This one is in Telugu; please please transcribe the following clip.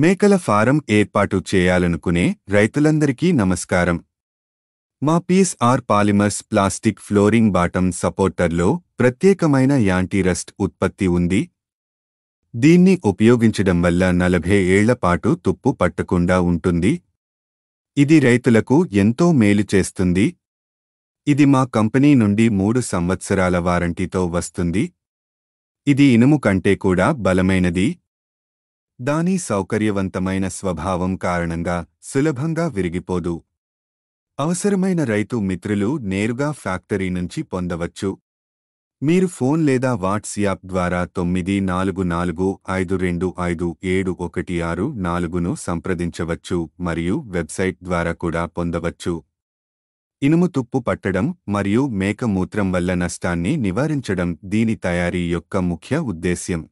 మేకల ఫారం ఏర్పాటు చేయాలనుకునే రైతులందరికీ నమస్కారం మా P S R polymers plastic flooring bottom సపోర్టర్లో ప్రత్యేకమైన యాంటీరస్ట్ ఉత్పత్తి ఉంది దీన్ని ఉపయోగించడం వల్ల నలభై ఏళ్లపాటు తుప్పు పట్టకుండా ఉంటుంది ఇది రైతులకు ఎంతో మేలు చేస్తుంది ఇది మా కంపెనీ నుండి మూడు సంవత్సరాల వారంటీతో వస్తుంది ఇది ఇనుము కంటే కూడా బలమైనది దాని సౌకర్యవంతమైన స్వభావం కారణంగా సులభంగా విరిగిపోదు అవసరమైన రైతు మిత్రులు నేరుగా ఫ్యాక్టరీ నుంచి పొందవచ్చు మీరు ఫోన్ లేదా వాట్సాప్ ద్వారా తొమ్మిది నాలుగు నాలుగు ఐదు రెండు ఐదు ఏడు ఒకటి ఆరు నాలుగును సంప్రదించవచ్చు మరియు వెబ్సైట్ ద్వారా కూడా పొందవచ్చు ఇనుము తుప్పు పట్టడం మరియు మేక మూత్రం వల్ల నష్టాన్ని నివారించడం దీని తయారీ యొక్క ముఖ్య ఉద్దేశ్యం